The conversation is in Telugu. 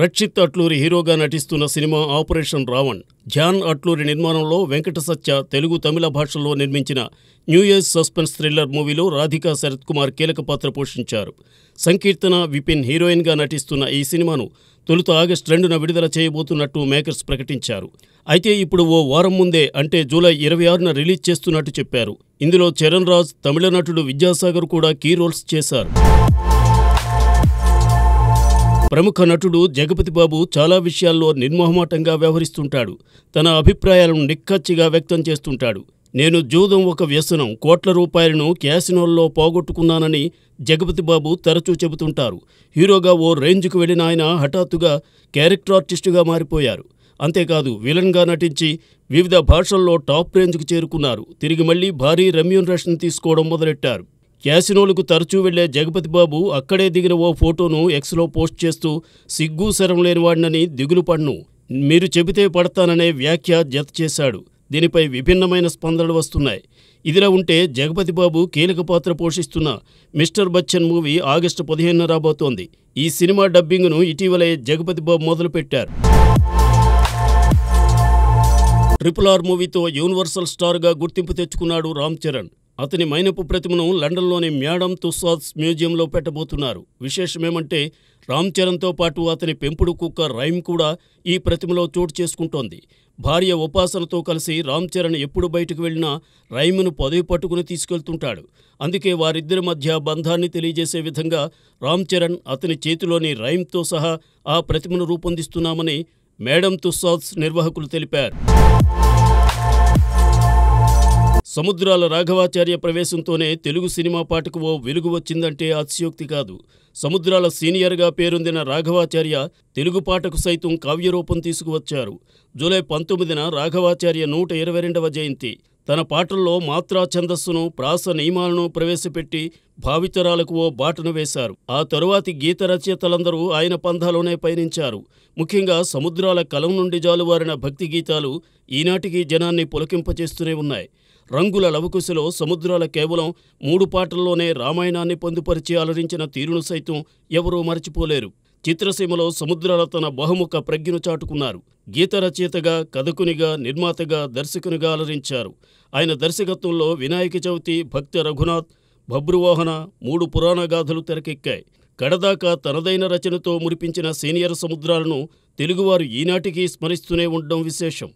రక్షిత్ అట్లూరి హీరోగా నటిస్తున్న సినిమా ఆపరేషన్ రావణ్ జాన్ అట్లూరి నిర్మాణంలో వెంకట సత్య తెలుగు తమిళ భాషల్లో నిర్మించిన న్యూ ఇయర్ సస్పెన్స్ థ్రిల్లర్ మూవీలో రాధికా శరత్ కుమార్ కీలక పాత్ర పోషించారు సంకీర్తన విపిన్ హీరోయిన్గా నటిస్తున్న ఈ సినిమాను తొలుత ఆగస్టు రెండున విడుదల చేయబోతున్నట్టు మేకర్స్ ప్రకటించారు అయితే ఇప్పుడు ఓ వారం ముందే అంటే జూలై ఇరవై ఆరున రిలీజ్ చేస్తున్నట్టు చెప్పారు ఇందులో చరణ్ రాజ్ తమిళ నటుడు విద్యాసాగర్ కూడా కీ రోల్స్ చేశారు ప్రముఖ నటుడు జగపతి బాబు చాలా విషయాల్లో నిర్మోహమాటంగా వ్యవహరిస్తుంటాడు తన అభిప్రాయాలను నిక్కచ్చిగా వ్యక్తం చేస్తుంటాడు నేను జూదం ఒక వ్యసనం కోట్ల రూపాయలను క్యాసినోల్లో పోగొట్టుకున్నానని జగపతి బాబు తరచూ చెబుతుంటారు హీరోగా ఓ రేంజ్కు వెళ్ళిన ఆయన హఠాత్తుగా క్యారెక్టర్ ఆర్టిస్టుగా మారిపోయారు అంతేకాదు విలన్గా నటించి వివిధ భాషల్లో టాప్ రేంజ్కు చేరుకున్నారు తిరిగి మళ్లీ భారీ రెమ్యూనరేషన్ తీసుకోవడం మొదలెట్టారు క్యాసినోలకు తరచూ వెళ్లే జగపతి బాబు అక్కడే దిగిన ఓ ఫోటోను ఎక్స్లో పోస్ట్ చేస్తూ సిగ్గు శరం లేనివాడినని దిగులు పడ్ను మీరు చెబితే పడతాననే వ్యాఖ్య జత చేశాడు దీనిపై విభిన్నమైన స్పందనలు వస్తున్నాయి ఇదిలా ఉంటే జగపతి బాబు కీలక పాత్ర పోషిస్తున్న మిస్టర్ బచ్చన్ మూవీ ఆగస్టు పదిహేను రాబోతోంది ఈ సినిమా డబ్బింగ్ను ఇటీవలే జగపతి బాబు మొదలుపెట్టారు ట్రిపుల్ ఆర్ మూవీతో యూనివర్సల్ స్టార్గా గుర్తింపు తెచ్చుకున్నాడు రామ్ చరణ్ అతని మైనపు ప్రతిమను లండన్లోని మ్యాడమ్ తుస్సాద్స్ మ్యూజియంలో పెట్టబోతున్నారు విశేషమేమంటే రామ్ చరణ్తో పాటు అతని పెంపుడు కుక్క రైమ్ కూడా ఈ ప్రతిమలో చోటు చేసుకుంటోంది భార్య ఉపాసనతో కలిసి రామ్ చరణ్ ఎప్పుడు బయటకు వెళ్ళినా రైమ్ను పొదవి పట్టుకుని తీసుకెళ్తుంటాడు అందుకే వారిద్దరి మధ్య బంధాన్ని తెలియజేసే విధంగా రామ్ చరణ్ అతని చేతిలోని రైమ్తో సహా ఆ ప్రతిమను రూపొందిస్తున్నామని మేడం తుస్సాద్స్ నిర్వాహకులు తెలిపారు సముద్రాల రాఘవాచార్య ప్రవేశంతోనే తెలుగు సినిమా పాటకు ఓ వెలుగు వచ్చిందంటే అతిశయోక్తి కాదు సముద్రాల సీనియర్గా పేరొందిన రాఘవాచార్య తెలుగు పాటకు సైతం కావ్యరూపం తీసుకువచ్చారు జూలై పంతొమ్మిదిన రాఘవాచార్య నూట ఇరవై రెండవ జయంతి తన పాటల్లో మాత్రా ఛందస్సును ప్రాస నియమాలను ప్రవేశపెట్టి భావితరాలకు ఓ బాటను వేశారు ఆ తరువాతి గీత రచయితలందరూ ఆయన పంథాలోనే పయనించారు ముఖ్యంగా సముద్రాల కలం నుండి జాలువారిన భక్తి గీతాలు ఈనాటికి జనాన్ని పులకింపచేస్తూనే ఉన్నాయి రంగుల లవకుశలో సముద్రాల కేవలం మూడు పాటల్లోనే రామాయణాన్ని పొందుపరిచి అలరించిన తీరును సైతం ఎవరూ మరచిపోలేరు చిత్రసీమలో సముద్రాల తన బహుముఖ ప్రజ్ఞను చాటుకున్నారు గీత రచయితగా కథకునిగా నిర్మాతగా దర్శకునిగా అలరించారు ఆయన దర్శకత్వంలో వినాయక చవితి భక్త రఘునాథ్ భబ్రువాహన మూడు పురాణ గాథలు తెరకెక్కాయి కడదాకా తనదైన రచనతో మురిపించిన సీనియర్ సముద్రాలను తెలుగువారు ఈనాటికి స్మరిస్తూనే ఉండడం విశేషం